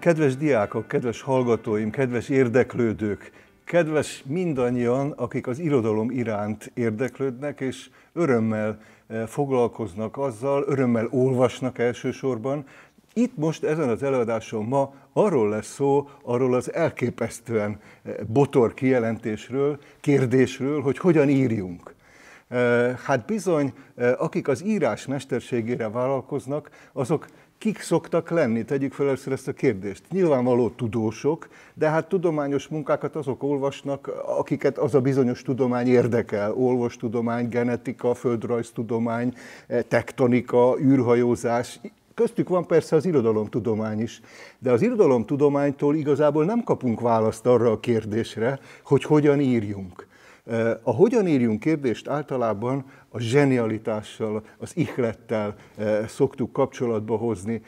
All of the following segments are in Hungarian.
Kedves diákok, kedves hallgatóim, kedves érdeklődők, kedves mindannyian, akik az irodalom iránt érdeklődnek, és örömmel eh, foglalkoznak azzal, örömmel olvasnak elsősorban. Itt most ezen az előadáson ma arról lesz szó, arról az elképesztően eh, botor kijelentésről, kérdésről, hogy hogyan írjunk. Eh, hát bizony, akik az írás mesterségére vállalkoznak, azok kik szoktak lenni? Tegyük fel először ezt a kérdést. Nyilvánvaló tudósok, de hát tudományos munkákat azok olvasnak, akiket az a bizonyos tudomány érdekel. tudomány, genetika, földrajztudomány, eh, tektonika, űrhajózás, Köztük van persze az irodalomtudomány is, de az irodalomtudománytól igazából nem kapunk választ arra a kérdésre, hogy hogyan írjunk. A hogyan írjunk kérdést általában a zsenialitással, az ihlettel szoktuk kapcsolatba hozni,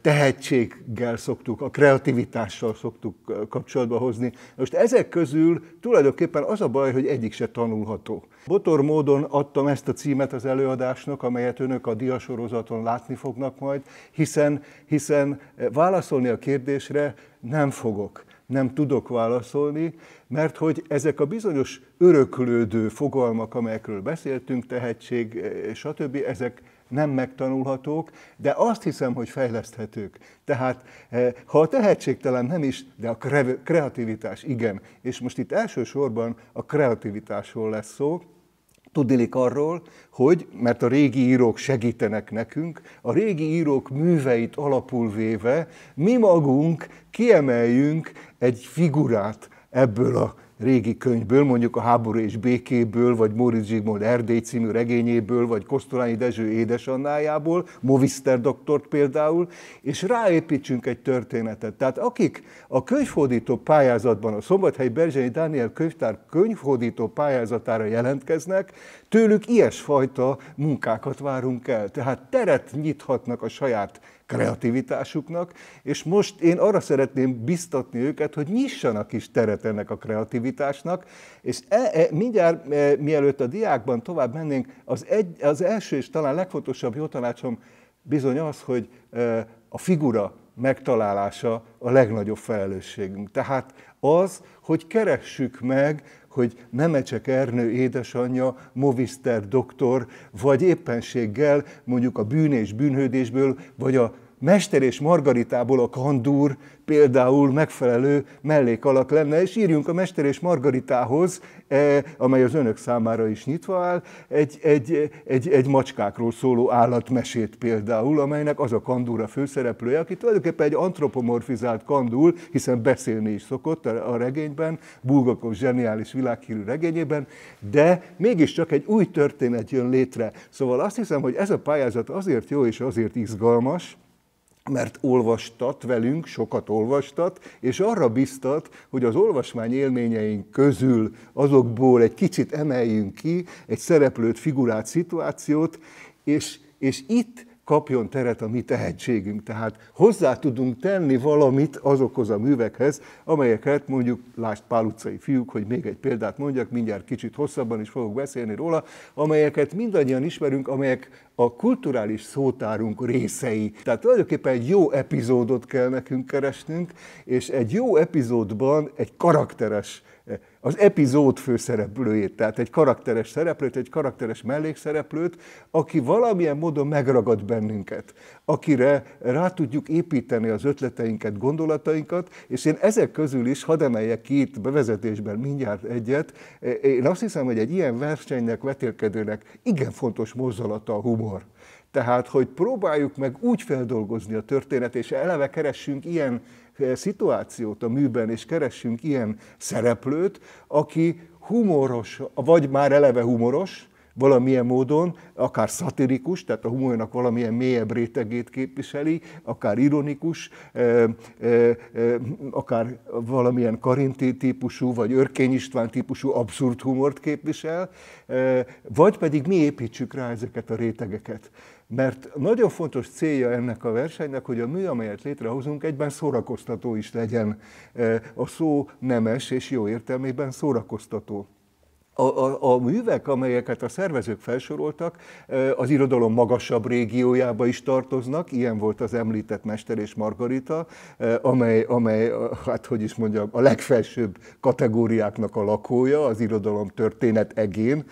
tehetséggel szoktuk, a kreativitással szoktuk kapcsolatba hozni. Most ezek közül tulajdonképpen az a baj, hogy egyik se tanulható. Botor módon adtam ezt a címet az előadásnak, amelyet önök a diasorozaton látni fognak majd, hiszen, hiszen válaszolni a kérdésre nem fogok nem tudok válaszolni, mert hogy ezek a bizonyos öröklődő fogalmak, amelyekről beszéltünk, tehetség, eh, stb., ezek nem megtanulhatók, de azt hiszem, hogy fejleszthetők. Tehát eh, ha a tehetségtelen nem is, de a kreativitás igen. És most itt elsősorban a kreativitásról lesz szó, Tudnilik arról, hogy, mert a régi írók segítenek nekünk, a régi írók műveit alapul véve mi magunk kiemeljünk egy figurát ebből a régi könyvből, mondjuk a Háború és Békéből, vagy Móricz Zsigmond Erdély című regényéből, vagy Kosztolányi Dezső édesannájából, Movister doktort például, és ráépítsünk egy történetet. Tehát akik a könyvhódító pályázatban, a Szombathelyi Berzsenyi Dániel könyvtár könyvhódító pályázatára jelentkeznek, Tőlük ilyesfajta munkákat várunk el, tehát teret nyithatnak a saját kreativitásuknak, és most én arra szeretném biztatni őket, hogy nyissanak is teret ennek a kreativitásnak, és e, e, mindjárt e, mielőtt a diákban tovább mennénk, az, egy, az első és talán legfontosabb jó tanácsom bizony az, hogy e, a figura megtalálása a legnagyobb felelősségünk. Tehát az, hogy keressük meg hogy Nemecsek Ernő édesanyja, Movister doktor, vagy éppenséggel mondjuk a bűn és bűnhődésből, vagy a Mester és Margaritából a kandúr például megfelelő mellékalak lenne, és írjunk a Mester és Margaritához E, amely az önök számára is nyitva áll, egy, egy, egy, egy macskákról szóló állatmesét például, amelynek az a kandúra főszereplője, aki tulajdonképpen egy antropomorfizált kandúl, hiszen beszélni is szokott a regényben, Bulgakov zseniális világhírű regényében, de mégiscsak egy új történet jön létre. Szóval azt hiszem, hogy ez a pályázat azért jó és azért izgalmas, mert olvastat velünk, sokat olvastat, és arra biztat, hogy az olvasmány élményeink közül azokból egy kicsit emeljünk ki egy szereplőt, figurát, szituációt, és, és itt kapjon teret a mi tehetségünk. Tehát hozzá tudunk tenni valamit azokhoz a művekhez, amelyeket mondjuk, lást Pál utcai fiúk, hogy még egy példát mondjak, mindjárt kicsit hosszabban is fogok beszélni róla, amelyeket mindannyian ismerünk, amelyek a kulturális szótárunk részei. Tehát tulajdonképpen egy jó epizódot kell nekünk keresnünk, és egy jó epizódban egy karakteres az epizód főszereplőjét, tehát egy karakteres szereplőt, egy karakteres mellékszereplőt, aki valamilyen módon megragad bennünket, akire rá tudjuk építeni az ötleteinket, gondolatainkat, és én ezek közül is hadd emeljek ki itt bevezetésben mindjárt egyet. Én azt hiszem, hogy egy ilyen versenynek, vetélkedőnek igen fontos mozzalata a humor. Tehát, hogy próbáljuk meg úgy feldolgozni a történet, és eleve keressünk ilyen Eh, szituációt a műben, és keressünk ilyen szereplőt, aki humoros, vagy már eleve humoros, valamilyen módon, akár szatirikus, tehát a humornak valamilyen mélyebb rétegét képviseli, akár ironikus, eh, eh, akár valamilyen karinti típusú, vagy örkény István típusú abszurd humort képvisel, vagy pedig mi építsük rá ezeket a rétegeket. Mert nagyon fontos célja ennek a versenynek, hogy a mű, amelyet létrehozunk, egyben szórakoztató is legyen. E, a szó nemes és jó értelmében szórakoztató a, a, a művek, amelyeket a szervezők felsoroltak, az irodalom magasabb régiójába is tartoznak, ilyen volt az említett Mester és Margarita, amely, amely hát hogy is mondjam, a legfelsőbb kategóriáknak a lakója, az irodalom történet egén,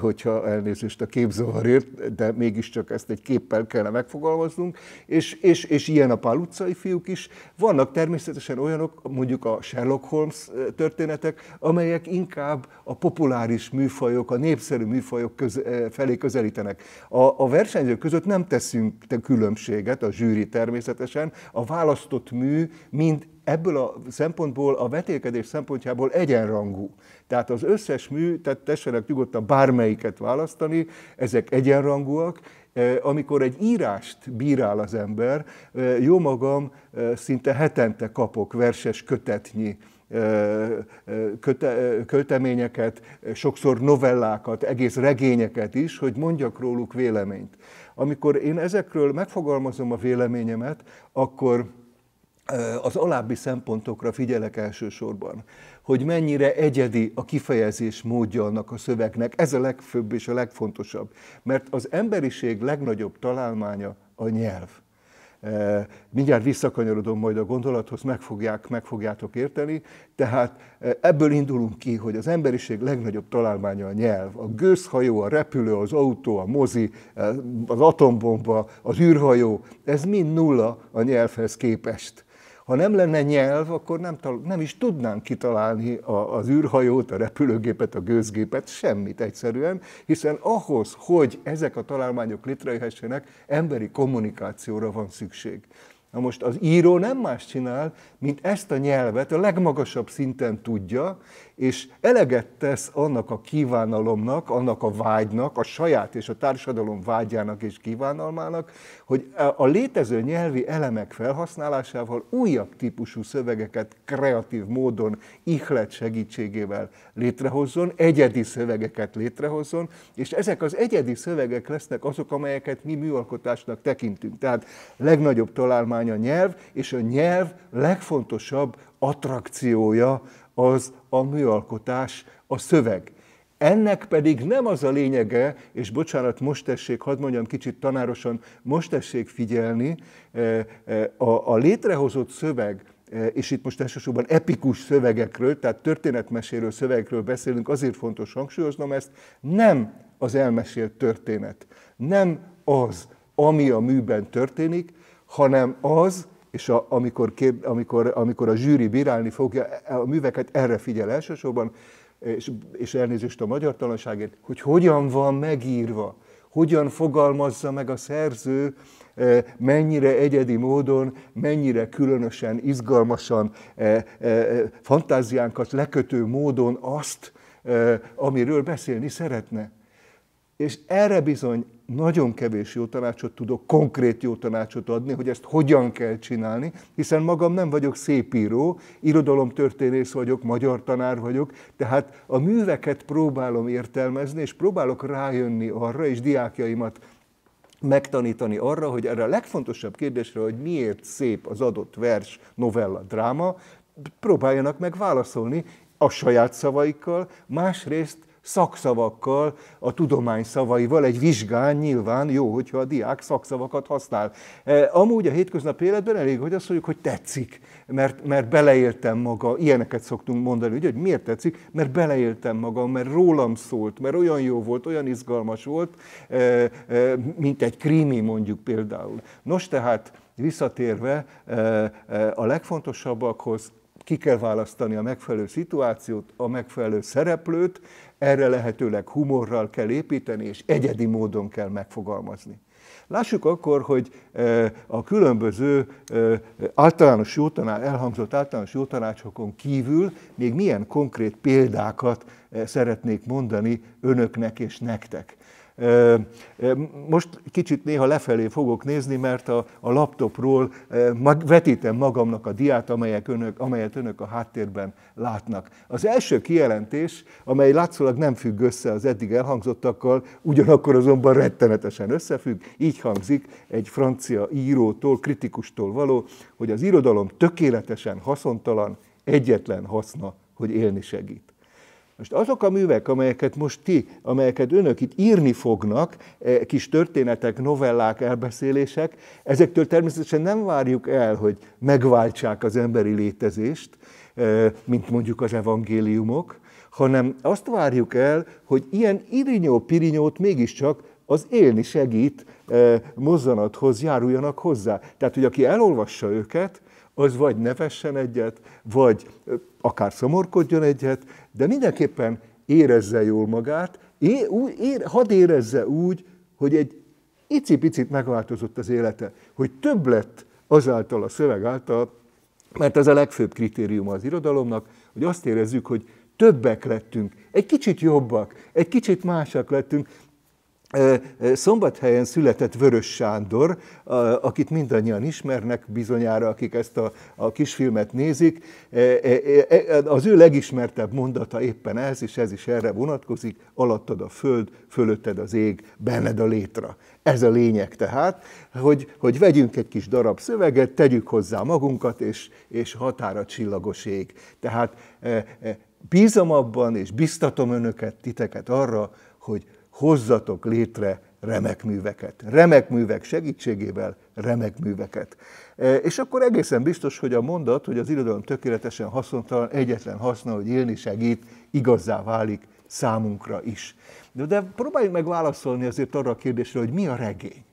hogyha elnézést a képzavarért, de mégiscsak ezt egy képpel kellene megfogalmaznunk, és, és, és ilyen a Pál utcai fiúk is. Vannak természetesen olyanok, mondjuk a Sherlock Holmes történetek, amelyek inkább a populáris populáris műfajok, a népszerű műfajok köz, eh, felé közelítenek. A, a versenyzők között nem teszünk te különbséget, a zsűri természetesen, a választott mű mind ebből a szempontból, a vetélkedés szempontjából egyenrangú. Tehát az összes mű, tehát tessenek nyugodtan bármelyiket választani, ezek egyenrangúak, e, amikor egy írást bírál az ember, e, jó magam e, szinte hetente kapok verses kötetnyi köte, költeményeket, sokszor novellákat, egész regényeket is, hogy mondjak róluk véleményt. Amikor én ezekről megfogalmazom a véleményemet, akkor az alábbi szempontokra figyelek elsősorban, hogy mennyire egyedi a kifejezés módja annak a szövegnek. Ez a legfőbb és a legfontosabb, mert az emberiség legnagyobb találmánya a nyelv. Eh, mindjárt visszakanyarodom majd a gondolathoz, meg, fogják, meg fogjátok érteni. Tehát eh, ebből indulunk ki, hogy az emberiség legnagyobb találmánya a nyelv. A gőzhajó, a repülő, az autó, a mozi, eh, az atombomba, az űrhajó, ez mind nulla a nyelvhez képest. Ha nem lenne nyelv, akkor nem, nem is tudnánk kitalálni a, az űrhajót, a repülőgépet, a gőzgépet, semmit egyszerűen, hiszen ahhoz, hogy ezek a találmányok létrejöhessenek, emberi kommunikációra van szükség. Na most az író nem más csinál, mint ezt a nyelvet a legmagasabb szinten tudja, és eleget tesz annak a kívánalomnak, annak a vágynak, a saját és a társadalom vágyának és kívánalmának, hogy a létező nyelvi elemek felhasználásával újabb típusú szövegeket kreatív módon, ihlet segítségével létrehozzon, egyedi szövegeket létrehozzon, és ezek az egyedi szövegek lesznek azok, amelyeket mi műalkotásnak tekintünk. Tehát legnagyobb találmány a nyelv, és a nyelv legfontosabb attrakciója az a műalkotás, a szöveg. Ennek pedig nem az a lényege, és bocsánat, most tessék, hadd mondjam kicsit tanárosan, most tessék figyelni, eh, eh, a, a létrehozott szöveg, eh, és itt most elsősorban epikus szövegekről, tehát történetmesélő szövegekről beszélünk, azért fontos hangsúlyoznom ezt, nem az elmesélt történet, nem az, ami a műben történik, hanem az, és a, amikor, kép, amikor, amikor a zsűri bírálni fogja, e, a műveket erre figyel elsősorban, és, és elnézést a magyar talanságért, hogy hogyan van megírva, hogyan fogalmazza meg a szerző, e, mennyire egyedi módon, mennyire különösen, izgalmasan, e, fantáziánkat lekötő módon azt, amiről beszélni szeretne. És erre bizony nagyon kevés jó tanácsot tudok, konkrét jó tanácsot adni, hogy ezt hogyan kell csinálni, hiszen magam nem vagyok szépíró, irodalomtörténész vagyok, magyar tanár vagyok, tehát a műveket próbálom értelmezni, és próbálok rájönni arra, és diákjaimat megtanítani arra, hogy erre a legfontosabb kérdésre, hogy miért szép az adott vers, novella, dráma, próbáljanak meg válaszolni a saját szavaikkal, másrészt szakszavakkal, a tudomány szavaival, egy vizsgán nyilván jó, hogyha a diák szakszavakat használ. E, amúgy a hétköznapi életben elég, hogy azt mondjuk, hogy tetszik, mert, mert beleéltem maga, ilyeneket szoktunk mondani, ugye, hogy miért tetszik, mert beleéltem magam, mert rólam szólt, mert olyan jó volt, olyan izgalmas volt, e, e, mint egy krimi mondjuk például. Nos, tehát visszatérve a legfontosabbakhoz, ki kell választani a megfelelő szituációt, a megfelelő szereplőt, erre lehetőleg humorral kell építeni, és egyedi módon kell megfogalmazni. Lássuk akkor, hogy e, a különböző e, általános jótanács, elhangzott általános jótanácsokon kívül még milyen konkrét példákat e, szeretnék mondani önöknek és nektek. Most kicsit néha lefelé fogok nézni, mert a, a laptopról vetítem magamnak a diát, amelyek önök, amelyet önök a háttérben látnak. Az első kijelentés, amely látszólag nem függ össze az eddig elhangzottakkal, ugyanakkor azonban rettenetesen összefügg, így hangzik egy francia írótól, kritikustól való, hogy az irodalom tökéletesen haszontalan, egyetlen haszna, hogy élni segít. Most azok a művek, amelyeket most ti, amelyeket önök itt írni fognak, e, kis történetek, novellák, elbeszélések, ezektől természetesen nem várjuk el, hogy megváltsák az emberi létezést, e, mint mondjuk az evangéliumok, hanem azt várjuk el, hogy ilyen irinyó-pirinyót mégiscsak az élni segít e, mozzanathoz járuljanak hozzá. Tehát, hogy aki elolvassa őket, az vagy nevessen egyet, vagy akár szomorkodjon egyet, de mindenképpen érezze jól magát, é, úgy, ér, hadd érezze úgy, hogy egy icipicit megváltozott az élete, hogy több lett azáltal a szöveg által, mert ez a legfőbb kritériuma az irodalomnak, hogy azt érezzük, hogy többek lettünk, egy kicsit jobbak, egy kicsit másak lettünk, Szombathelyen született Vörös Sándor, akit mindannyian ismernek bizonyára, akik ezt a, a kisfilmet nézik. Az ő legismertebb mondata éppen ez, és ez is erre vonatkozik, alattad a föld, fölötted az ég, benned a létra. Ez a lényeg tehát, hogy, hogy vegyünk egy kis darab szöveget, tegyük hozzá magunkat, és, és határa csillagos ég. Tehát bízom abban, és biztatom önöket, titeket arra, hogy hozzatok létre remek műveket. Remek művek segítségével remek műveket. E, és akkor egészen biztos, hogy a mondat, hogy az irodalom tökéletesen haszontalan, egyetlen haszna, hogy élni segít, igazzá válik számunkra is. De, de próbáljuk meg válaszolni azért arra a kérdésre, hogy mi a regény.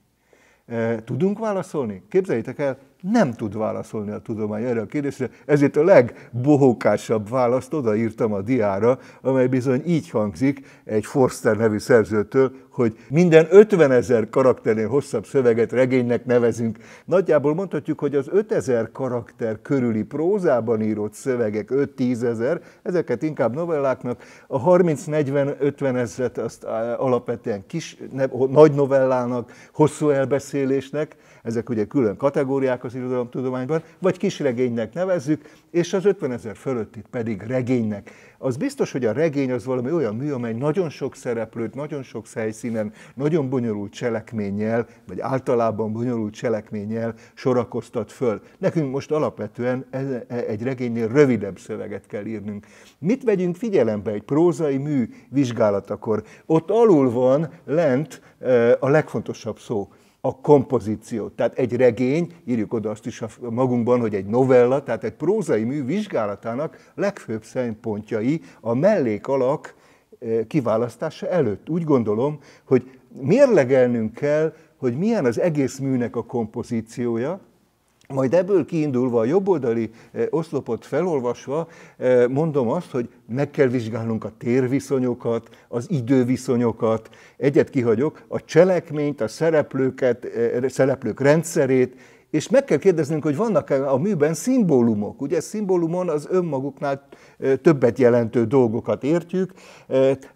E, tudunk válaszolni? Képzeljétek el, nem tud válaszolni a tudomány erre a kérdésre, ezért a legbohókásabb választ odaírtam a diára, amely bizony így hangzik egy Forster nevű szerzőtől, hogy minden 50 ezer karakternél hosszabb szöveget regénynek nevezünk. Nagyjából mondhatjuk, hogy az 5000 karakter körüli prózában írott szövegek, 5-10 ezer, ezeket inkább novelláknak, a 30-40-50 ezeret azt alapvetően kis, ne, nagy novellának, hosszú elbeszélésnek, ezek ugye külön kategóriák az irodalomtudományban, vagy kisregénynek nevezzük, és az 50 ezer fölöttit pedig regénynek. Az biztos, hogy a regény az valami olyan mű, amely nagyon sok szereplőt, nagyon sok helyszínen, nagyon bonyolult cselekménnyel, vagy általában bonyolult cselekménnyel sorakoztat föl. Nekünk most alapvetően e, e, egy regénynél rövidebb szöveget kell írnunk. Mit vegyünk figyelembe egy prózai mű vizsgálatakor? Ott alul van lent e, a legfontosabb szó a kompozíciót. Tehát egy regény, írjuk oda azt is magunkban, hogy egy novella, tehát egy prózai mű vizsgálatának legfőbb szempontjai a mellékalak eh, kiválasztása előtt. Úgy gondolom, hogy mérlegelnünk kell, hogy milyen az egész műnek a kompozíciója, majd ebből kiindulva a jobboldali eh, oszlopot felolvasva eh, mondom azt, hogy meg kell vizsgálnunk a térviszonyokat, az időviszonyokat, egyet kihagyok, a cselekményt, a szereplőket, eh, szereplők rendszerét, és meg kell kérdeznünk, hogy vannak-e a műben szimbólumok. Ugye szimbólumon az önmaguknál többet jelentő dolgokat értjük,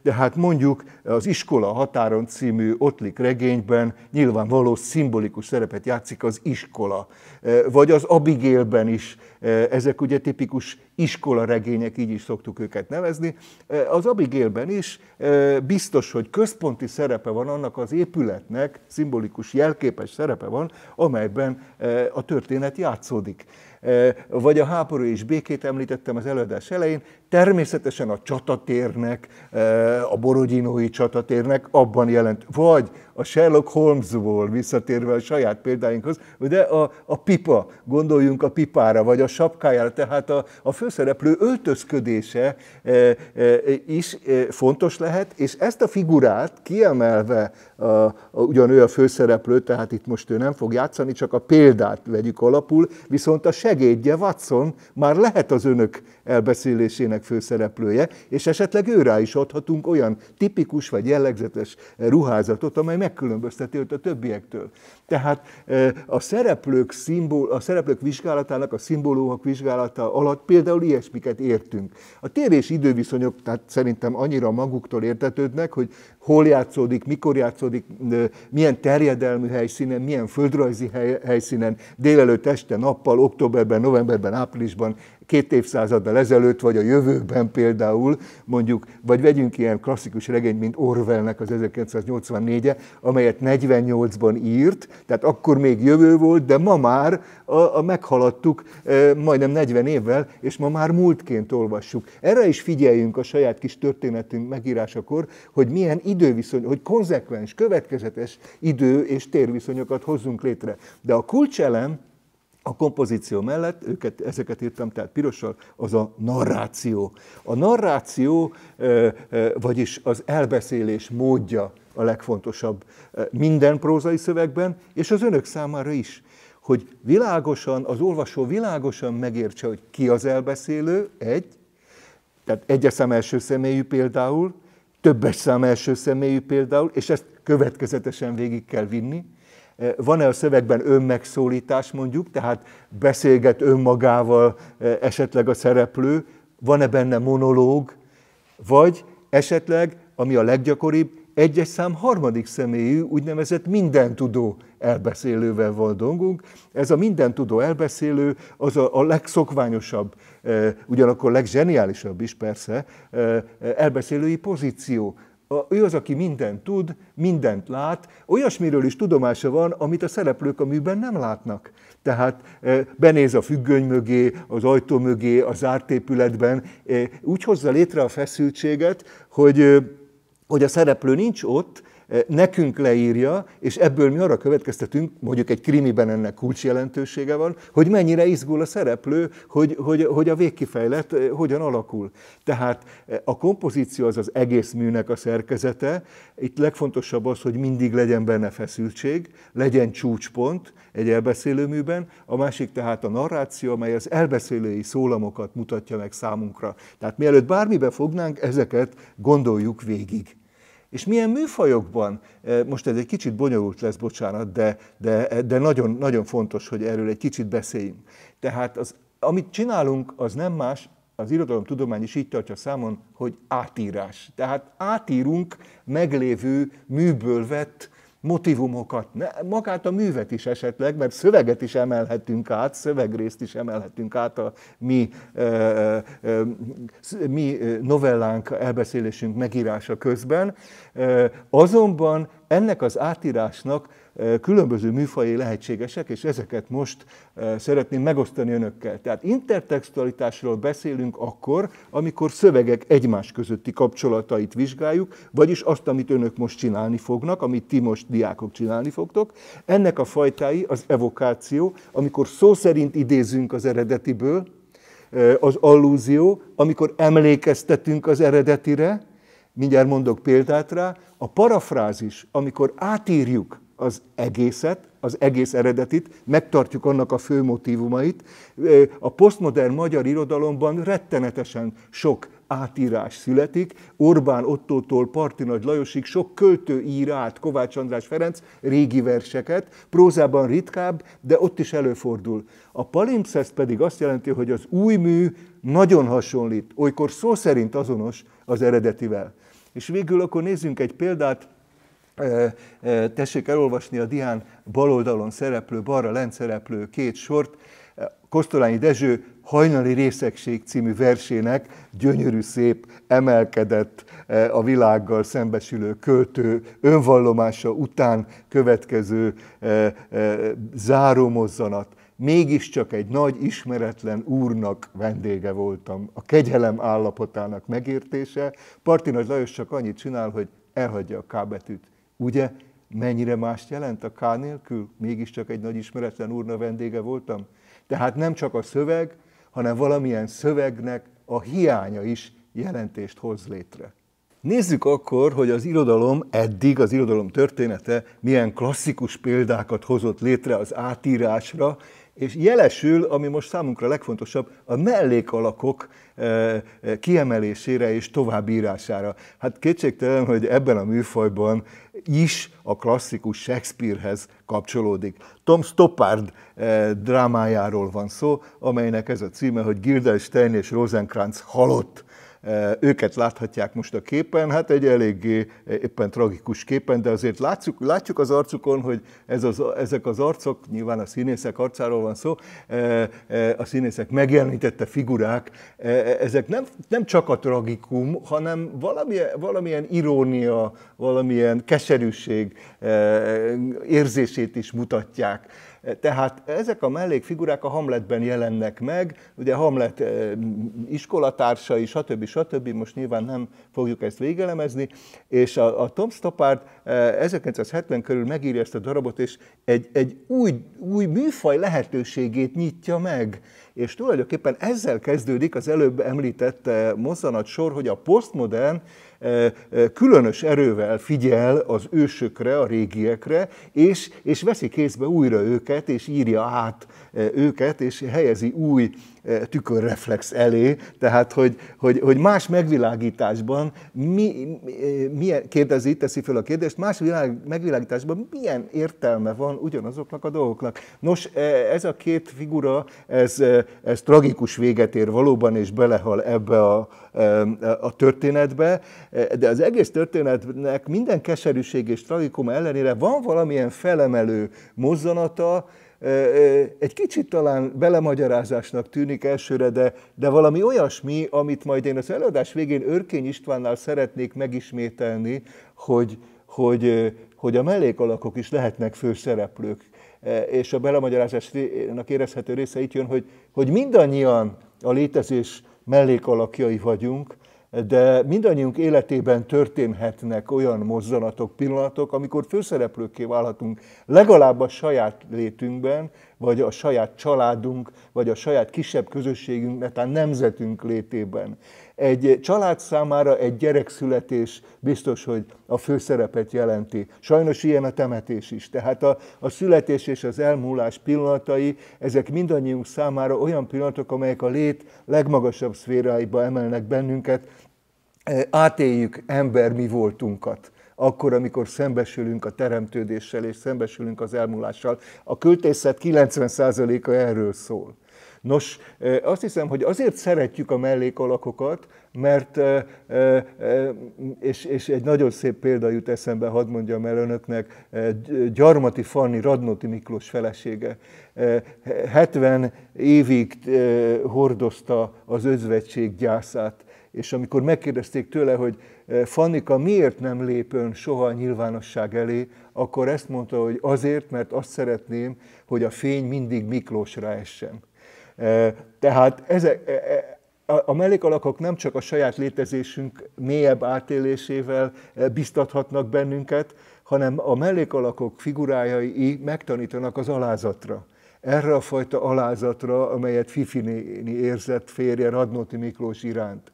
de hát mondjuk az Iskola határon című Otlik regényben nyilvánvaló szimbolikus szerepet játszik az iskola, vagy az Abigailben is, ezek ugye tipikus iskola regények, így is szoktuk őket nevezni. Az Abigailben is biztos, hogy központi szerepe van annak az épületnek, szimbolikus jelképes szerepe van, amelyben a történet játszódik vagy a háború és békét említettem az előadás elején, természetesen a csatatérnek, e, a borodinói csatatérnek abban jelent, vagy a Sherlock Holmesból visszatérve a saját példáinkhoz, de a, a pipa, gondoljunk a pipára, vagy a sapkájára, tehát a, a főszereplő öltözködése e, e, is fontos lehet, és ezt a figurát kiemelve, a, a, ugyan ő a főszereplő, tehát itt most ő nem fog játszani, csak a példát vegyük alapul, viszont a segédje Watson már lehet az önök elbeszélésének filmnek főszereplője, és esetleg őrá is adhatunk olyan tipikus vagy jellegzetes ruházatot, amely megkülönbözteti őt a többiektől. Tehát e, a szereplők, szimbol, a szereplők vizsgálatának, a szimbólumok vizsgálata alatt például ilyesmiket értünk. A tér és időviszonyok tehát szerintem annyira maguktól értetődnek, hogy hol játszódik, mikor játszódik, e, milyen terjedelmű helyszínen, milyen földrajzi helyszínen, délelőtt, este, nappal, októberben, novemberben, áprilisban, két évszázaddal ezelőtt, vagy a jövőben például, mondjuk, vagy vegyünk ilyen klasszikus regényt, mint Orwellnek az 1984-e, amelyet 48-ban írt, tehát akkor még jövő volt, de ma már a, a meghaladtuk e, majdnem 40 évvel, és ma már múltként olvassuk. Erre is figyeljünk a saját kis történetünk megírásakor, hogy milyen időviszony, hogy konzekvens, következetes idő és térviszonyokat hozzunk létre. De a kulcselem, a kompozíció mellett, őket, ezeket írtam, tehát pirossal, az a narráció. A narráció, vagyis az elbeszélés módja a legfontosabb minden prózai szövegben, és az önök számára is hogy világosan, az olvasó világosan megértse, hogy ki az elbeszélő, egy, tehát egyes szám első személyű például, többes szám első személyű például, és ezt következetesen végig kell vinni, van-e a szövegben önmegszólítás mondjuk, tehát beszélget önmagával e, esetleg a szereplő, van-e benne monológ, vagy esetleg, ami a leggyakoribb, egyes szám harmadik személyű, úgynevezett mindentudó elbeszélővel van dolgunk. Ez a mindentudó elbeszélő az a, a legszokványosabb, e, ugyanakkor legzseniálisabb is persze, e, elbeszélői pozíció ő az, aki mindent tud, mindent lát, olyasmiről is tudomása van, amit a szereplők a műben nem látnak. Tehát e, benéz a függöny mögé, az ajtó mögé, a zárt épületben, e, úgy hozza létre a feszültséget, hogy, hogy a szereplő nincs ott, Eh, nekünk leírja, és ebből mi arra következtetünk, mondjuk egy krimiben ennek kulcs jelentősége van, hogy mennyire izgul a szereplő, hogy, hogy, hogy a végkifejlet eh, hogyan alakul. Tehát eh, a kompozíció az az egész műnek a szerkezete, itt legfontosabb az, hogy mindig legyen benne feszültség, legyen csúcspont egy elbeszélő műben, a másik tehát a narráció, amely az elbeszélői szólamokat mutatja meg számunkra. Tehát mielőtt bármibe fognánk, ezeket gondoljuk végig és milyen műfajokban, e, most ez egy kicsit bonyolult lesz, bocsánat, de, de, de nagyon, nagyon fontos, hogy erről egy kicsit beszéljünk. Tehát az, amit csinálunk, az nem más, az irodalomtudomány is így tartja számon, hogy átírás. Tehát átírunk meglévő műből vett motivumokat, ne, magát a művet is esetleg, mert szöveget is emelhetünk át, szövegrészt is emelhetünk át a mi, ö, ö, mi novellánk, elbeszélésünk megírása közben. Azonban ennek az átírásnak különböző műfajé lehetségesek, és ezeket most szeretném megosztani önökkel. Tehát intertextualitásról beszélünk akkor, amikor szövegek egymás közötti kapcsolatait vizsgáljuk, vagyis azt, amit önök most csinálni fognak, amit ti most diákok csinálni fogtok. Ennek a fajtái az evokáció, amikor szó szerint idézünk az eredetiből, az allúzió, amikor emlékeztetünk az eredetire, mindjárt mondok példát rá, a parafrázis, amikor átírjuk az egészet, az egész eredetit, megtartjuk annak a fő motivumait. A posztmodern magyar irodalomban rettenetesen sok átírás születik. Orbán Ottótól Nagy Lajosig sok költő ír át Kovács András Ferenc régi verseket, prózában ritkább, de ott is előfordul. A palimpsest pedig azt jelenti, hogy az új mű nagyon hasonlít, olykor szó szerint azonos az eredetivel. És végül akkor nézzünk egy példát, tessék elolvasni a dián bal oldalon szereplő, balra lent szereplő két sort, Kostolányi Dezső hajnali részegség című versének gyönyörű szép, emelkedett a világgal szembesülő költő önvallomása után következő zárómozzanat. Mégiscsak egy nagy, ismeretlen úrnak vendége voltam. A kegyelem állapotának megértése. Parti Nagy Lajos csak annyit csinál, hogy elhagyja a K betűt Ugye mennyire más jelent a K nélkül? Mégiscsak egy nagy ismeretlen úrna vendége voltam. Tehát nem csak a szöveg, hanem valamilyen szövegnek a hiánya is jelentést hoz létre. Nézzük akkor, hogy az irodalom eddig, az irodalom története milyen klasszikus példákat hozott létre az átírásra, és jelesül, ami most számunkra legfontosabb, a mellékalakok eh, eh, kiemelésére és továbbírására. Hát kétségtelen, hogy ebben a műfajban is a klasszikus Shakespearehez kapcsolódik. Tom Stoppard eh, drámájáról van szó, amelynek ez a címe, hogy Gildenstein és Rosenkrantz halott őket láthatják most a képen, hát egy eléggé e, éppen tragikus képen, de azért látjuk, látjuk az arcukon, hogy ez az, ezek az arcok, nyilván a színészek arcáról van szó, e, e, a színészek megjelenítette figurák, ezek nem, nem csak a tragikum, hanem valamilyen, valamilyen irónia, valamilyen keserűség érzését is mutatják. E, tehát ezek a mellékfigurák a Hamletben jelennek meg, ugye Hamlet e, iskolatársai, stb. stb. most nyilván nem fogjuk ezt végelemezni, és a, a Tom Stoppard 1970 e, körül megírja ezt a darabot, és egy, egy új, új műfaj lehetőségét nyitja meg. És tulajdonképpen ezzel kezdődik az előbb említett mozzanat sor, hogy a postmodern különös erővel figyel az ősökre, a régiekre, és, és veszi kézbe újra őket, és írja át őket, és helyezi új tükörreflex elé, tehát hogy, hogy, hogy más megvilágításban, mi, milyen, kérdezi, teszi fel a kérdést, más világ, megvilágításban milyen értelme van ugyanazoknak a dolgoknak. Nos, e, ez a két figura, ez, ez tragikus véget ér valóban, és belehal ebbe a, a történetbe, e, de az egész történetnek minden keserűség és tragikum ellenére van valamilyen felemelő mozzanata, egy kicsit talán belemagyarázásnak tűnik elsőre, de, de valami olyasmi, amit majd én az előadás végén Örkény Istvánnal szeretnék megismételni, hogy, hogy, hogy a mellékalakok is lehetnek főszereplők. És a belemagyarázásnak érezhető része itt jön, hogy, hogy mindannyian a létezés mellékalakjai vagyunk, de mindannyiunk életében történhetnek olyan mozzanatok, pillanatok, amikor főszereplőkké válhatunk legalább a saját létünkben, vagy a saját családunk, vagy a saját kisebb közösségünk, netán nemzetünk létében. Egy család számára egy gyerekszületés biztos, hogy a főszerepet jelenti. Sajnos ilyen a temetés is. Tehát a, a születés és az elmúlás pillanatai, ezek mindannyiunk számára olyan pillanatok, amelyek a lét legmagasabb szféráiba emelnek bennünket, e, átéljük ember mi voltunkat akkor, amikor szembesülünk a teremtődéssel és szembesülünk az elmúlással. A költészet 90%-a erről szól. Nos, azt hiszem, hogy azért szeretjük a mellékalakokat, mert, és, és egy nagyon szép példa jut eszembe, hadd mondjam el önöknek, Gyarmati Fanni Radnóti Miklós felesége 70 évig hordozta az özvegység gyászát, és amikor megkérdezték tőle, hogy Fannika miért nem lép ön soha a nyilvánosság elé, akkor ezt mondta, hogy azért, mert azt szeretném, hogy a fény mindig Miklósra essen. Tehát ezek, e, e, a mellékalakok nem csak a saját létezésünk mélyebb átélésével e, biztathatnak bennünket, hanem a mellékalakok figurájai megtanítanak az alázatra. Erre a fajta alázatra, amelyet Fifi néni érzett férje Radnóti Miklós iránt,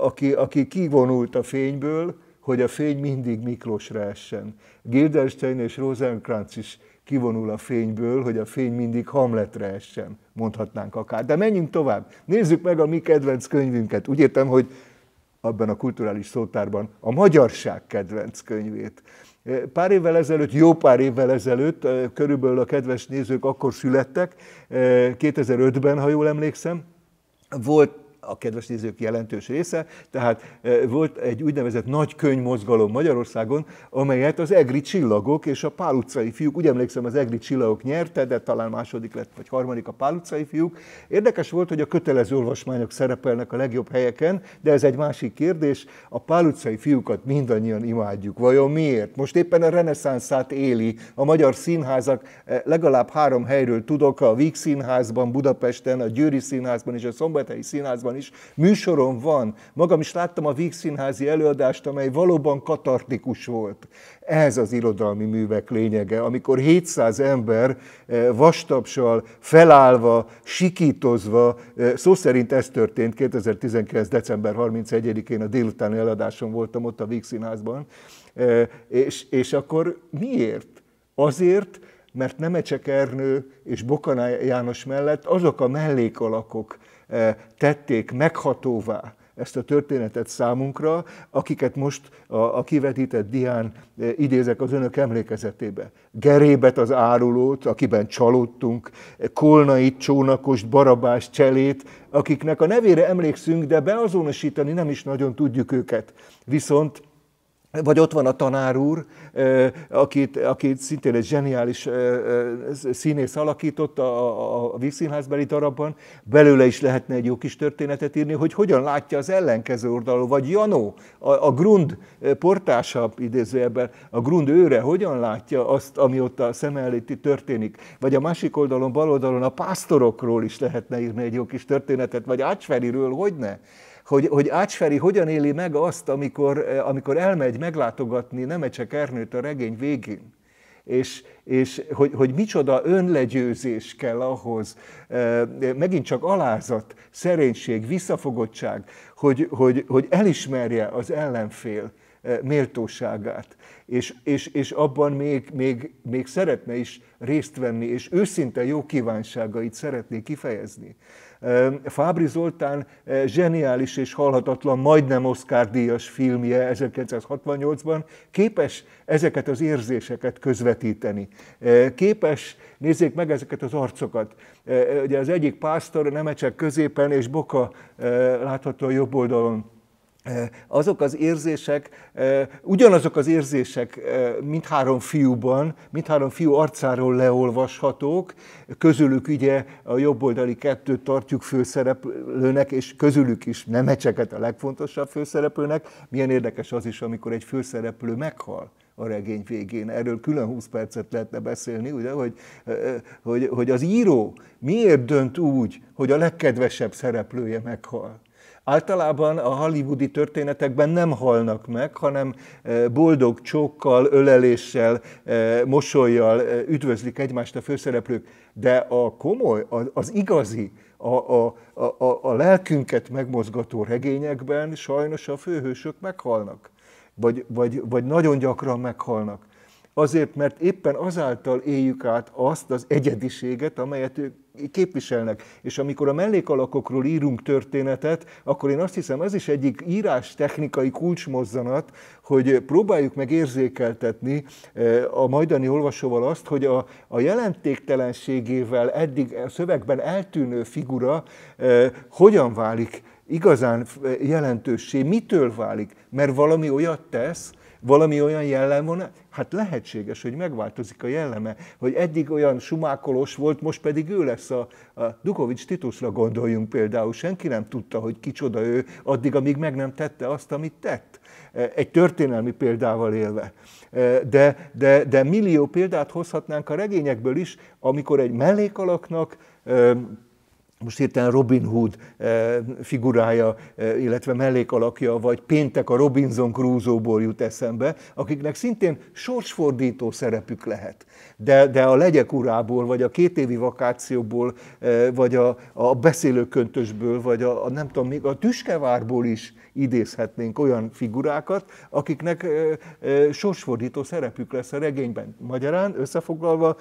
aki, aki kivonult a fényből, hogy a fény mindig Miklósra essen. Gildenstein és Rosenkrantz is kivonul a fényből, hogy a fény mindig Hamletre essen, mondhatnánk akár. De menjünk tovább. Nézzük meg a mi kedvenc könyvünket. Úgy értem, hogy abban a kulturális szótárban a magyarság kedvenc könyvét. Pár évvel ezelőtt, jó pár évvel ezelőtt, körülbelül a kedves nézők akkor születtek, 2005-ben, ha jól emlékszem, volt a kedves nézők jelentős része, tehát e, volt egy úgynevezett nagy könyvmozgalom Magyarországon, amelyet az egri csillagok és a pál utcai fiúk, úgy emlékszem az egri csillagok nyerte, de talán második lett, vagy harmadik a pál utcai fiúk. Érdekes volt, hogy a kötelező olvasmányok szerepelnek a legjobb helyeken, de ez egy másik kérdés. A pál utcai fiúkat mindannyian imádjuk. Vajon miért? Most éppen a reneszánszát éli. A magyar színházak e, legalább három helyről tudok, a Víg Színházban, Budapesten, a Győri Színházban és a Szombathelyi Színházban színházban is, műsorom van. Magam is láttam a Víg színházi előadást, amely valóban katartikus volt. Ez az irodalmi művek lényege, amikor 700 ember eh, vastapsal, felállva, sikítozva, eh, szó szerint ez történt 2019. december 31-én a délutáni eladáson voltam ott a Víg Színházban, eh, és, és akkor miért? Azért, mert Nemecsek Ernő és Bokaná János mellett azok a mellékalakok, tették meghatóvá ezt a történetet számunkra, akiket most a, a kivetített dián idézek az önök emlékezetébe. Gerébet az árulót, akiben csalódtunk, Kolnait, Csónakost, Barabás, Cselét, akiknek a nevére emlékszünk, de beazonosítani nem is nagyon tudjuk őket. Viszont vagy ott van a tanár úr, akit, akit szintén egy zseniális színész alakított a, a, a Vígszínházbeli darabban. Belőle is lehetne egy jó kis történetet írni, hogy hogyan látja az ellenkező oldalról, vagy Janó, a, a Grund portása, idézőjebben, a Grund őre hogyan látja azt, ami ott a szem történik. Vagy a másik oldalon, bal oldalon a pásztorokról is lehetne írni egy jó kis történetet, vagy Ácsferiről, hogy ne hogy, hogy Ácsferi hogyan éli meg azt, amikor, eh, amikor elmegy meglátogatni Nemecsek Ernőt a regény végén és, és hogy, hogy micsoda önlegyőzés kell ahhoz, eh, megint csak alázat, szerénység, visszafogottság, hogy, hogy, hogy elismerje az ellenfél eh, méltóságát, és, és, és abban még, még, még szeretne is részt venni, és őszinte jó kívánságait szeretné kifejezni. Fábri Zoltán zseniális és halhatatlan, majdnem Oscar díjas filmje 1968-ban képes ezeket az érzéseket közvetíteni. Képes, nézzék meg ezeket az arcokat. Ugye az egyik pásztor Nemecsek középen és Boka látható a jobb oldalon Eh, azok az érzések, eh, ugyanazok az érzések eh, mindhárom fiúban, mindhárom fiú arcáról leolvashatók, közülük ugye a jobboldali kettőt tartjuk főszereplőnek, és közülük is nem ecseket a legfontosabb főszereplőnek. Milyen érdekes az is, amikor egy főszereplő meghal a regény végén. Erről külön 20 percet lehetne beszélni, ugye, hogy, hogy, hogy az író miért dönt úgy, hogy a legkedvesebb szereplője meghal Általában a hollywoodi történetekben nem halnak meg, hanem e, boldog csókkal, öleléssel, e, mosolyjal e, üdvözlik egymást a főszereplők. De a komoly, az igazi, a, a, a, a lelkünket megmozgató regényekben sajnos a főhősök meghalnak, vagy, vagy, vagy nagyon gyakran meghalnak. Azért, mert éppen azáltal éljük át azt az egyediséget, amelyet ők képviselnek. És amikor a mellékalakokról írunk történetet, akkor én azt hiszem, ez is egyik írás technikai kulcsmozzanat, hogy próbáljuk meg érzékeltetni eh, a majdani olvasóval azt, hogy a, a jelentéktelenségével eddig a szövegben eltűnő figura eh, hogyan válik igazán eh, jelentőssé, mitől válik, mert valami olyat tesz, valami olyan jellem van? Hát lehetséges, hogy megváltozik a jelleme, hogy eddig olyan sumákolós volt, most pedig ő lesz a, a Dukovics Titusra gondoljunk például. Senki nem tudta, hogy kicsoda ő, addig, amíg meg nem tette azt, amit tett e, egy történelmi példával élve. E, de, de, de millió példát hozhatnánk a regényekből is, amikor egy mellékalaknak e, most hirtelen Robin Hood eh, figurája, eh, illetve mellékalakja, vagy péntek a Robinson Crusoe-ból jut eszembe, akiknek szintén sorsfordító szerepük lehet. De, de a legyek urából, vagy a két évi vakációból, eh, vagy a, a beszélőköntösből, vagy a, a nem tudom, még a tüskevárból is idézhetnénk olyan figurákat, akiknek sorsfordító szerepük lesz a regényben. Magyarán összefoglalva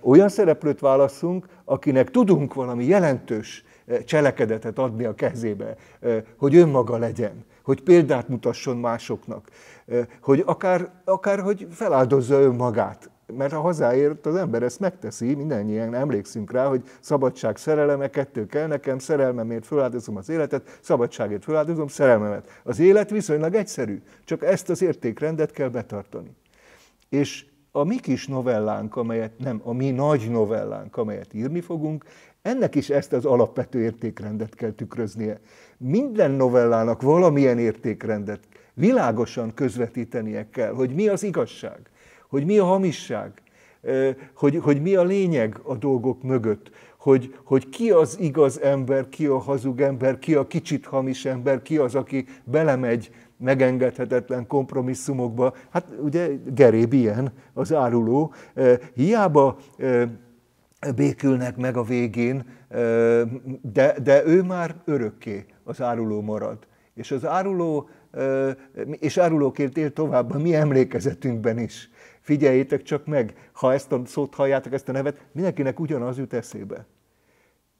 olyan szereplőt válaszunk, akinek tudunk valami jelentős cselekedetet adni a kezébe, hogy önmaga legyen, hogy példát mutasson másoknak, hogy akár, akár hogy feláldozza önmagát mert ha hazáért az ember ezt megteszi, mindannyian emlékszünk rá, hogy szabadság szerelme kettő kell nekem, szerelmemért feláldozom az életet, szabadságért feláldozom szerelmemet. Az élet viszonylag egyszerű, csak ezt az értékrendet kell betartani. És a mi kis novellánk, amelyet nem, a mi nagy novellánk, amelyet írni fogunk, ennek is ezt az alapvető értékrendet kell tükröznie. Minden novellának valamilyen értékrendet világosan közvetítenie kell, hogy mi az igazság hogy mi a hamisság, hogy, hogy mi a lényeg a dolgok mögött, hogy, hogy ki az igaz ember, ki a hazug ember, ki a kicsit hamis ember, ki az, aki belemegy megengedhetetlen kompromisszumokba. Hát ugye Geréb ilyen, az áruló. Hiába békülnek meg a végén, de, de ő már örökké az áruló marad. És az áruló, és árulóként él tovább a mi emlékezetünkben is figyeljétek csak meg, ha ezt a szót halljátok, ezt a nevet, mindenkinek ugyanaz jut eszébe.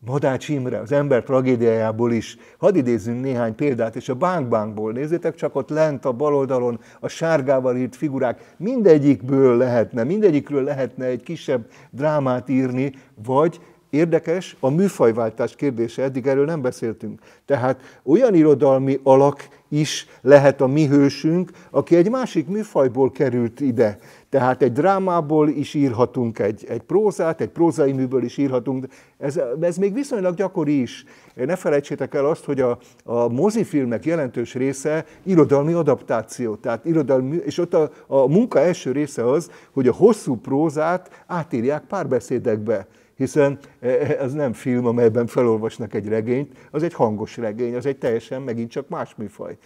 Madács Imre, az ember tragédiájából is. Hadd idézzünk néhány példát, és a bánkbánkból nézzétek csak ott lent a bal oldalon a sárgával írt figurák, mindegyikből lehetne, mindegyikről lehetne egy kisebb drámát írni, vagy Érdekes, a műfajváltás kérdése, eddig erről nem beszéltünk. Tehát olyan irodalmi alak is lehet a mi hősünk, aki egy másik műfajból került ide. Tehát egy drámából is írhatunk egy, egy prózát, egy prózai műből is írhatunk. Ez, ez még viszonylag gyakori is. Ne felejtsétek el azt, hogy a, a mozifilmek jelentős része irodalmi adaptáció. Tehát irodalmi, és ott a, a munka első része az, hogy a hosszú prózát átírják párbeszédekbe hiszen e, e, ez nem film, amelyben felolvasnak egy regényt, az egy hangos regény, az egy teljesen megint csak más műfaj.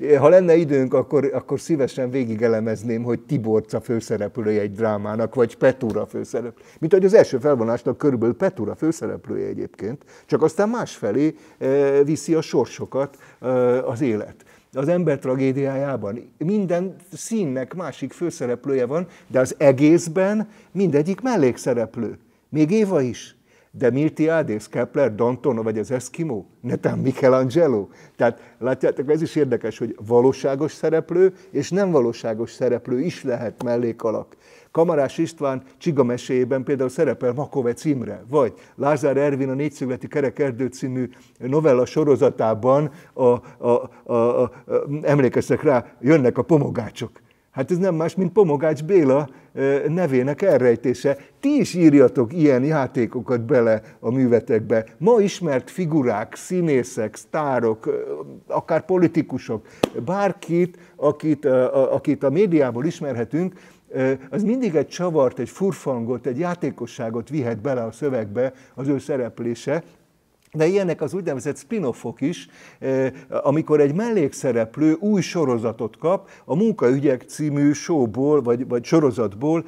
E, ha lenne időnk, akkor, akkor szívesen végigelemezném, hogy Tiborca főszereplője egy drámának, vagy Petúra főszereplője. Mint hogy az első felvonásnak körülbelül Petúra főszereplője egyébként, csak aztán másfelé viszi a sorsokat az élet az ember tragédiájában. Minden színnek másik főszereplője van, de az egészben mindegyik mellékszereplő. Még Éva is. De Miltiades, Kepler, Dantona vagy az Eskimo, netán Michelangelo. Tehát látjátok, ez is érdekes, hogy valóságos szereplő és nem valóságos szereplő is lehet mellékalak. Kamarás István Csiga meséjében például szerepel Makovec Imre, vagy Lázár Ervin a Négyszögleti Kerekerdő című novella sorozatában a, a, a, a, a, emlékeztek rá, jönnek a pomogácsok. Hát ez nem más, mint Pomogács Béla nevének elrejtése. Ti is írjatok ilyen játékokat bele a művetekbe. Ma ismert figurák, színészek, sztárok, akár politikusok, bárkit, akit, akit a médiából ismerhetünk, az mindig egy csavart, egy furfangot, egy játékosságot vihet bele a szövegbe az ő szereplése, de ilyenek az úgynevezett spin-offok is, amikor egy mellékszereplő új sorozatot kap, a Munkaügyek című showból, vagy, vagy sorozatból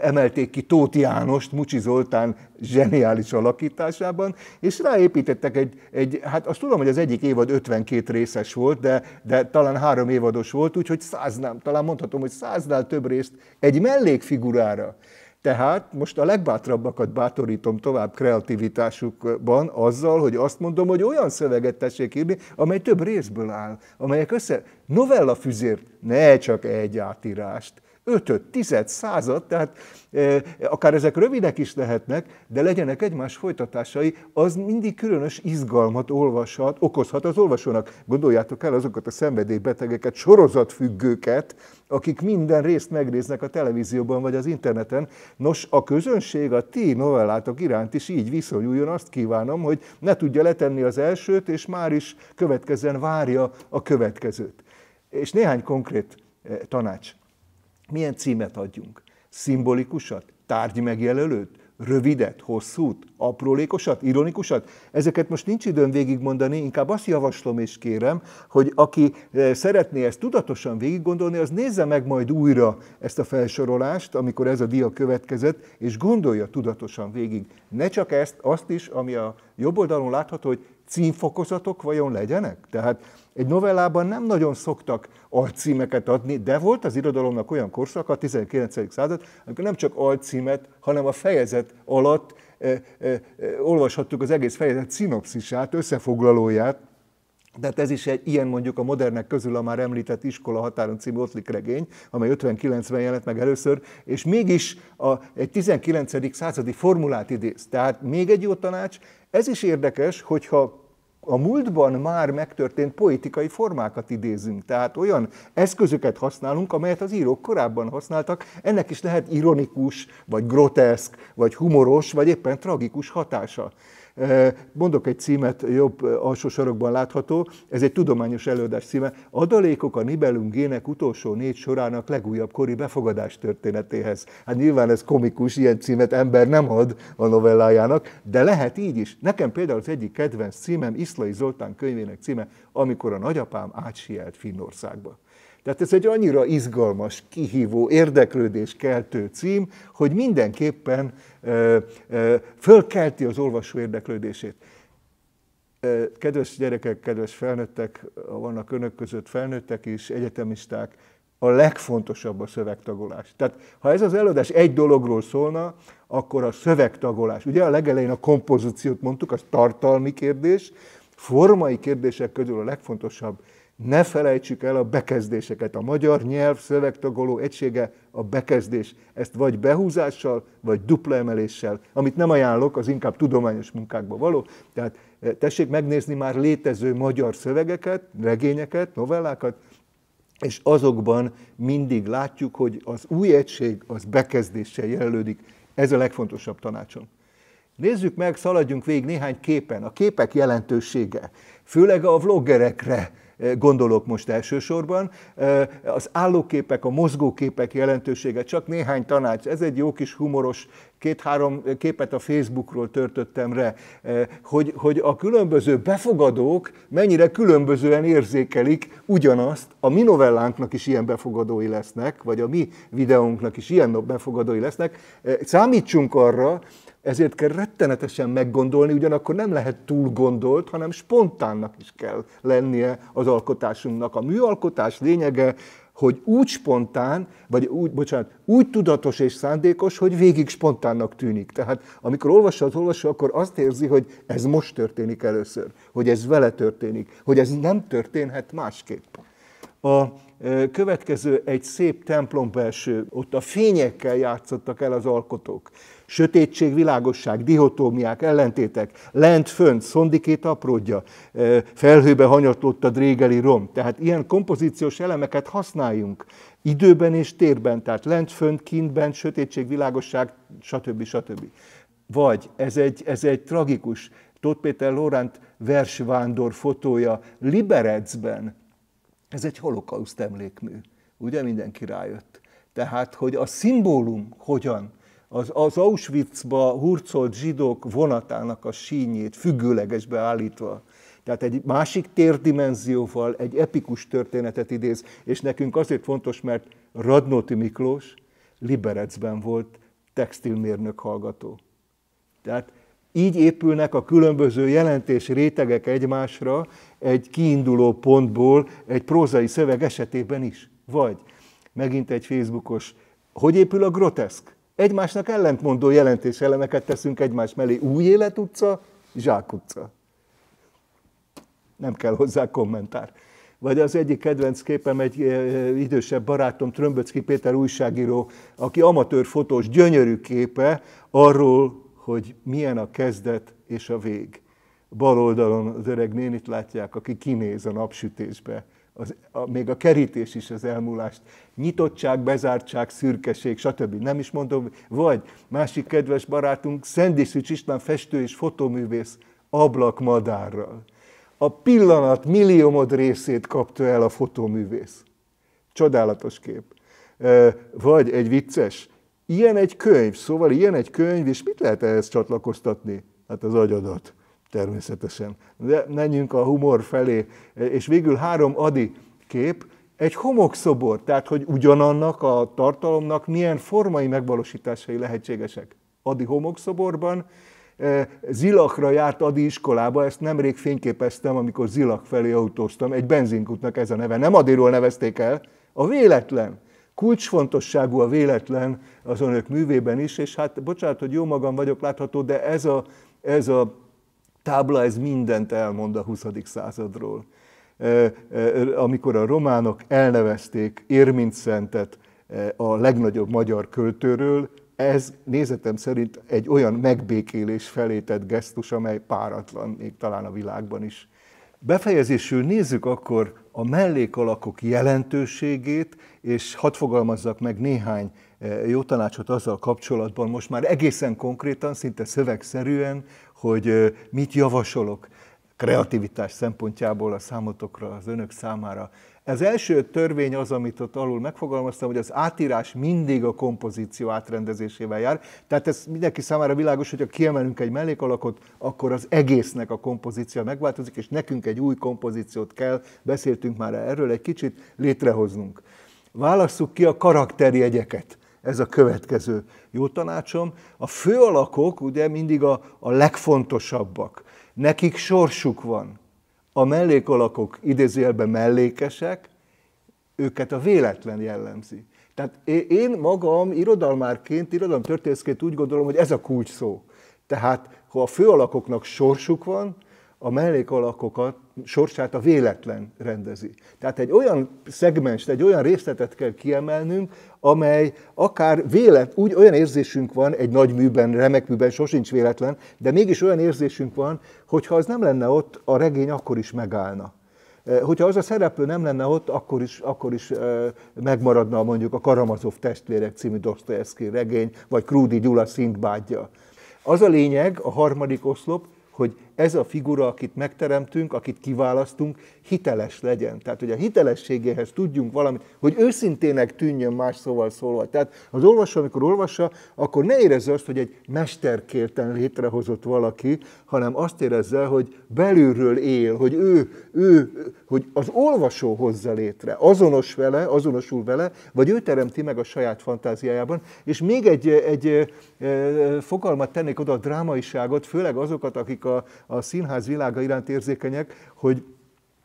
emelték ki Tóth Jánost, Mucsi Zoltán zseniális alakításában, és ráépítettek egy, egy, hát azt tudom, hogy az egyik évad 52 részes volt, de, de talán három évados volt, úgyhogy száznál, talán mondhatom, hogy száznál több részt egy mellékfigurára. Tehát most a legbátrabbakat bátorítom tovább kreativitásukban azzal, hogy azt mondom, hogy olyan szöveget tessék írni, amely több részből áll, amelyek össze... Novella füzért, ne csak egy átírást ötöt, tized, század, tehát e, akár ezek rövidek is lehetnek, de legyenek egymás folytatásai, az mindig különös izgalmat olvashat, okozhat az olvasónak. Gondoljátok el azokat a szenvedélybetegeket, sorozatfüggőket, akik minden részt megnéznek a televízióban vagy az interneten. Nos, a közönség a ti novellátok iránt is így viszonyuljon, azt kívánom, hogy ne tudja letenni az elsőt, és már is következzen várja a következőt. És néhány konkrét e, tanács. Milyen címet adjunk? Szimbolikusat? Tárgy megjelölőt? Rövidet? Hosszút? Aprólékosat? Ironikusat? Ezeket most nincs időm végigmondani, inkább azt javaslom és kérem, hogy aki eh, szeretné ezt tudatosan végiggondolni, az nézze meg majd újra ezt a felsorolást, amikor ez a dia következett, és gondolja tudatosan végig. Ne csak ezt, azt is, ami a jobb oldalon látható, hogy címfokozatok vajon legyenek? Tehát egy novellában nem nagyon szoktak alcímeket adni, de volt az irodalomnak olyan korszak, a 19. század, amikor nem csak alcímet, hanem a fejezet alatt eh, eh, eh olvashattuk az egész fejezet szinopszisát, összefoglalóját, hát ez is egy ilyen mondjuk a modernek közül a már említett Iskola határon című Otlik regény, amely 59-ben jelent meg először, és mégis a, egy 19. századi formulát idéz. Tehát még egy jó tanács, ez is érdekes, hogyha a múltban már megtörtént politikai formákat idézünk, tehát olyan eszközöket használunk, amelyet az írók korábban használtak, ennek is lehet ironikus, vagy groteszk, vagy humoros, vagy éppen tragikus hatása. Mondok egy címet, jobb alsó sarokban látható, ez egy tudományos előadás címe. Adalékok a Nibelung gének utolsó négy sorának legújabb kori befogadás történetéhez. Hát nyilván ez komikus, ilyen címet ember nem ad a novellájának, de lehet így is. Nekem például az egyik kedvenc címem, Iszlai Zoltán könyvének címe, amikor a nagyapám átsielt Finnországba. Tehát ez egy annyira izgalmas, kihívó, érdeklődés keltő cím, hogy mindenképpen ö, ö, fölkelti az olvasó érdeklődését. Kedves gyerekek, kedves felnőttek, vannak önök között felnőttek is, egyetemisták, a legfontosabb a szövegtagolás. Tehát ha ez az előadás egy dologról szólna, akkor a szövegtagolás. Ugye a legelején a kompozíciót mondtuk, az tartalmi kérdés, formai kérdések közül a legfontosabb ne felejtsük el a bekezdéseket. A magyar nyelv szövegtagoló egysége a bekezdés. Ezt vagy behúzással, vagy dupla emeléssel, amit nem ajánlok, az inkább tudományos munkákba való. Tehát e, tessék megnézni már létező magyar szövegeket, regényeket, novellákat, és azokban mindig látjuk, hogy az új egység az bekezdéssel jelölődik. Ez a legfontosabb tanácsom. Nézzük meg, szaladjunk végig néhány képen. A képek jelentősége, főleg a vloggerekre gondolok most elsősorban. Az állóképek, a mozgóképek jelentősége, csak néhány tanács, ez egy jó kis humoros két-három képet a Facebookról törtöttem re, hogy, hogy a különböző befogadók mennyire különbözően érzékelik ugyanazt, a mi novellánknak is ilyen befogadói lesznek, vagy a mi videónknak is ilyen befogadói lesznek. Számítsunk arra, ezért kell rettenetesen meggondolni, ugyanakkor nem lehet túl gondolt, hanem spontánnak is kell lennie az alkotásunknak. A műalkotás lényege, hogy úgy spontán, vagy úgy, bocsánat, úgy tudatos és szándékos, hogy végig spontánnak tűnik. Tehát amikor olvassa az olvasó, akkor azt érzi, hogy ez most történik először, hogy ez vele történik, hogy ez nem történhet másképp. A következő egy szép templom belső, ott a fényekkel játszottak el az alkotók. Sötétség, világosság, dihotómiák, ellentétek, lent, fönt, szondikét apródja, felhőbe hanyatlott a drégeli rom. Tehát ilyen kompozíciós elemeket használjunk időben és térben, tehát lent, fönt, kint, bent, sötétség, világosság, stb. stb. Vagy ez egy, ez egy tragikus, Tóth Péter Lóránt versvándor fotója Liberecben, ez egy holokauszt emlékmű. Ugye mindenki rájött. Tehát, hogy a szimbólum hogyan az, az Auschwitzba hurcolt zsidók vonatának a sínyét függőlegesbe állítva. Tehát egy másik térdimenzióval egy epikus történetet idéz, és nekünk azért fontos, mert Radnóti Miklós Liberecben volt textilmérnök hallgató. Tehát így épülnek a különböző jelentés rétegek egymásra egy kiinduló pontból, egy prózai szöveg esetében is. Vagy megint egy Facebookos, hogy épül a groteszk? Egymásnak ellentmondó jelentéselemeket teszünk egymás mellé. Új élet utca, zsák utca. Nem kell hozzá kommentár. Vagy az egyik kedvenc képem egy eh, eh, idősebb barátom, Trömböcki Péter újságíró, aki amatőr fotós, gyönyörű képe arról, hogy milyen a kezdet és a vég. Bal oldalon az öreg nénit látják, aki kinéz a napsütésbe. Az, a, még a kerítés is az elmúlást. Nyitottság, bezártság, szürkeség, stb. Nem is mondom, vagy másik kedves barátunk, Szücs István festő és fotoművész ablakmadárral. A pillanat milliómod részét kapta el a fotoművész. Csodálatos kép. Vagy egy vicces, Ilyen egy könyv, szóval ilyen egy könyv, és mit lehet ehhez csatlakoztatni? Hát az agyadat, természetesen. De menjünk a humor felé, e, és végül három adi kép, egy homokszobor, tehát hogy ugyanannak a tartalomnak milyen formai megvalósításai lehetségesek. Adi homokszoborban, e, Zilakra járt Adi iskolába, ezt nemrég fényképeztem, amikor Zilak felé autóztam, egy benzinkutnak ez a neve, nem Adiról nevezték el, a véletlen kulcsfontosságú a véletlen az önök művében is, és hát bocsánat, hogy jó magam vagyok látható, de ez a, ez a tábla, ez mindent elmond a 20. századról. Amikor a románok elnevezték Érmint Szentet a legnagyobb magyar költőről, ez nézetem szerint egy olyan megbékélés felé tett gesztus, amely páratlan még talán a világban is. Befejezésül nézzük akkor a mellékalakok jelentőségét, és hadd fogalmazzak meg néhány e, jó tanácsot azzal kapcsolatban, most már egészen konkrétan, szinte szövegszerűen, hogy e, mit javasolok kreativitás szempontjából a számotokra, az önök számára az első törvény az, amit ott alul megfogalmaztam, hogy az átírás mindig a kompozíció átrendezésével jár. Tehát ez mindenki számára világos, hogy ha kiemelünk egy mellékalakot, akkor az egésznek a kompozíció megváltozik, és nekünk egy új kompozíciót kell, beszéltünk már erről egy kicsit, létrehoznunk. Válasszuk ki a karakterjegyeket ez a következő jó tanácsom. A főalakok ugye mindig a, a legfontosabbak. Nekik sorsuk van a mellékalakok idézőjelben mellékesek, őket a véletlen jellemzi. Tehát én magam irodalmárként, irodalomtörténészként úgy gondolom, hogy ez a kulcs szó. Tehát, ha a főalakoknak sorsuk van, a mellékalakokat, sorsát a véletlen rendezi. Tehát egy olyan szegmens, egy olyan részletet kell kiemelnünk, amely akár vélet, úgy olyan érzésünk van egy nagy műben, remek műben, sosincs véletlen, de mégis olyan érzésünk van, hogy ha az nem lenne ott, a regény akkor is megállna. E, hogyha az a szereplő nem lenne ott, akkor is, akkor is e, megmaradna mondjuk a Karamazov testvérek című Dostoyevsky regény, vagy Krúdi Gyula szintbádja. Az a lényeg, a harmadik oszlop, hogy ez a figura, akit megteremtünk, akit kiválasztunk, hiteles legyen. Tehát, hogy a hitelességéhez tudjunk valamit, hogy őszintének tűnjön más szóval szólva. Tehát az olvasó, amikor olvassa, akkor ne érezze azt, hogy egy mesterkérten létrehozott valaki, hanem azt érezze, hogy belülről él, hogy ő, ő, hogy az olvasó hozza létre, azonos vele, azonosul vele, vagy ő teremti meg a saját fantáziájában. És még egy, egy fogalmat tennék oda a drámaiságot, főleg azokat, akik a, a színház világa iránt érzékenyek, hogy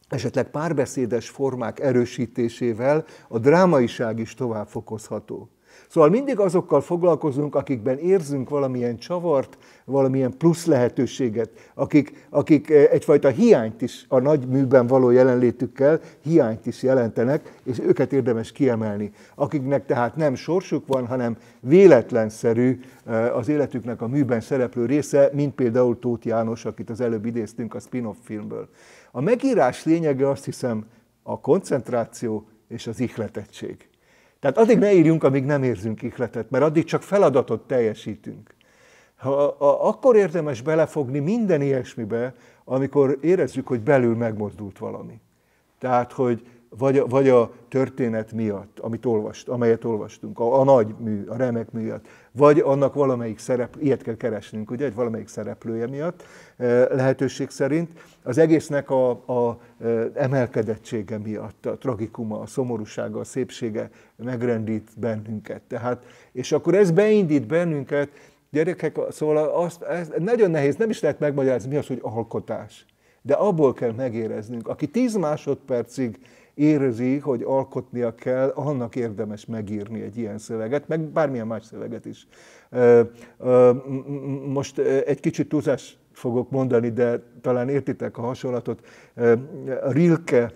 esetleg párbeszédes formák erősítésével a drámaiság is tovább fokozható. Szóval mindig azokkal foglalkozunk, akikben érzünk valamilyen csavart, valamilyen plusz lehetőséget, akik, akik eh, egyfajta hiányt is a nagy műben való jelenlétükkel, hiányt is jelentenek, és őket érdemes kiemelni. Akiknek tehát nem sorsuk van, hanem véletlenszerű eh, az életüknek a műben szereplő része, mint például Tóth János, akit az előbb idéztünk a spin-off filmből. A megírás lényege azt hiszem a koncentráció és az ihletettség. Tehát addig ne írjunk, amíg nem érzünk ihletet, mert addig csak feladatot teljesítünk. Ha, a, akkor érdemes belefogni minden ilyesmibe, amikor érezzük, hogy belül megmozdult valami. Tehát, hogy vagy, vagy a történet miatt, amit olvast, amelyet olvastunk, a, a nagy mű, a remek miatt, vagy annak valamelyik szerep, ilyet kell keresnünk, ugye, egy valamelyik szereplője miatt, eh, lehetőség szerint, az egésznek a, a eh, emelkedettsége miatt, a tragikuma, a szomorúsága, a szépsége megrendít bennünket. Tehát, és akkor ez beindít bennünket, gyerekek, szóval azt, ez nagyon nehéz, nem is lehet megmagyarázni, mi az, hogy alkotás de abból kell megéreznünk. Aki tíz másodpercig érzi, hogy alkotnia kell, annak érdemes megírni egy ilyen szöveget, meg bármilyen más szöveget is. Most egy kicsit túlzás fogok mondani, de talán értitek a hasonlatot. Rilke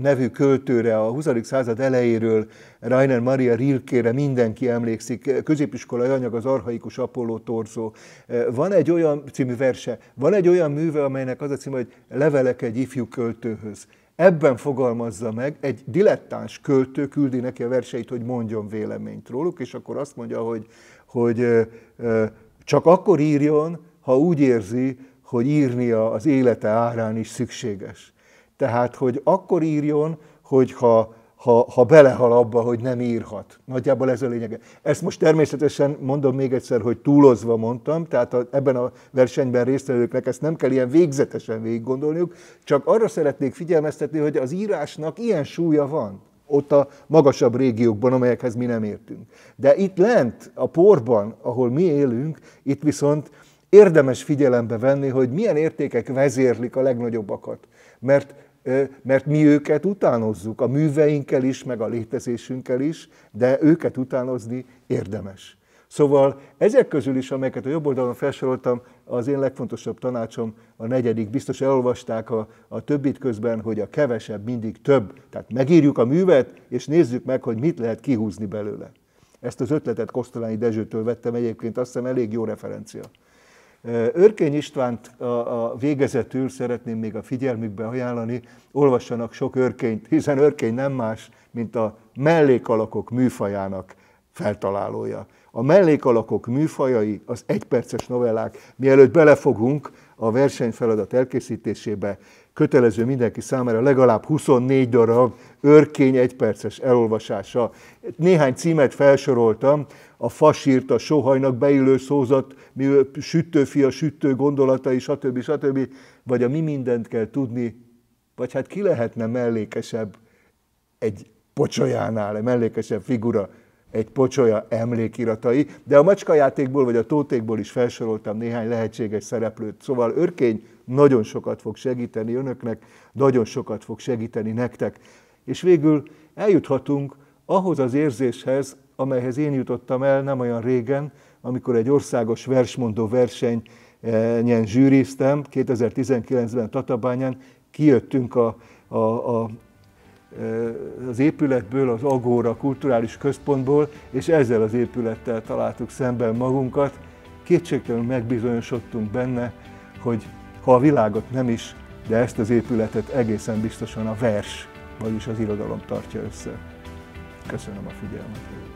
nevű költőre a 20. század elejéről, Rainer Maria Rilkére mindenki emlékszik, középiskolai anyag az arhaikus Apolló torzó. Van egy olyan című verse, van egy olyan műve, amelynek az a címe, hogy Levelek egy ifjú költőhöz. Ebben fogalmazza meg, egy dilettáns költő küldi neki a verseit, hogy mondjon véleményt róluk, és akkor azt mondja, hogy, hogy csak akkor írjon, ha úgy érzi, hogy írnia az élete árán is szükséges. Tehát, hogy akkor írjon, hogyha ha, ha belehal abba, hogy nem írhat. Nagyjából ez a lényege. Ezt most természetesen mondom még egyszer, hogy túlozva mondtam, tehát a, ebben a versenyben résztvevőknek ezt nem kell ilyen végzetesen végig gondolniuk, csak arra szeretnék figyelmeztetni, hogy az írásnak ilyen súlya van ott a magasabb régiókban, amelyekhez mi nem értünk. De itt lent, a porban, ahol mi élünk, itt viszont érdemes figyelembe venni, hogy milyen értékek vezérlik a legnagyobbakat. Mert, mert mi őket utánozzuk, a műveinkkel is, meg a létezésünkkel is, de őket utánozni érdemes. Szóval ezek közül is, amelyeket a jobb oldalon felsoroltam, az én legfontosabb tanácsom a negyedik. Biztos elolvasták a, a többit közben, hogy a kevesebb mindig több. Tehát megírjuk a művet, és nézzük meg, hogy mit lehet kihúzni belőle. Ezt az ötletet Kosztolányi Dezsőtől vettem egyébként, azt hiszem elég jó referencia. Örkény Istvánt a, a végezetül szeretném még a figyelmükbe ajánlani, olvassanak sok örkényt, hiszen örkény nem más, mint a mellékalakok műfajának feltalálója. A mellékalakok műfajai, az egyperces novellák, mielőtt belefogunk a versenyfeladat elkészítésébe, kötelező mindenki számára legalább 24 darab örkény egyperces elolvasása. Néhány címet felsoroltam, a fasírt, a sohajnak beillő szózat, sütőfia, sütő gondolatai, stb. stb. Vagy a mi mindent kell tudni, vagy hát ki lehetne mellékesebb egy pocsolyánál, mellékesebb figura, egy pocsolya emlékiratai, de a macskajátékból vagy a tótékból is felsoroltam néhány lehetséges szereplőt. Szóval örkény nagyon sokat fog segíteni önöknek, nagyon sokat fog segíteni nektek. És végül eljuthatunk ahhoz az érzéshez, amelyhez én jutottam el nem olyan régen, amikor egy országos versmondó versenyen zsűriztem, 2019-ben Tatabányán, kijöttünk a, a, a az épületből, az Agóra kulturális központból, és ezzel az épülettel találtuk szemben magunkat. Kétségtelenül megbizonyosodtunk benne, hogy ha a világot nem is, de ezt az épületet egészen biztosan a vers, vagyis az irodalom tartja össze. Köszönöm a figyelmet!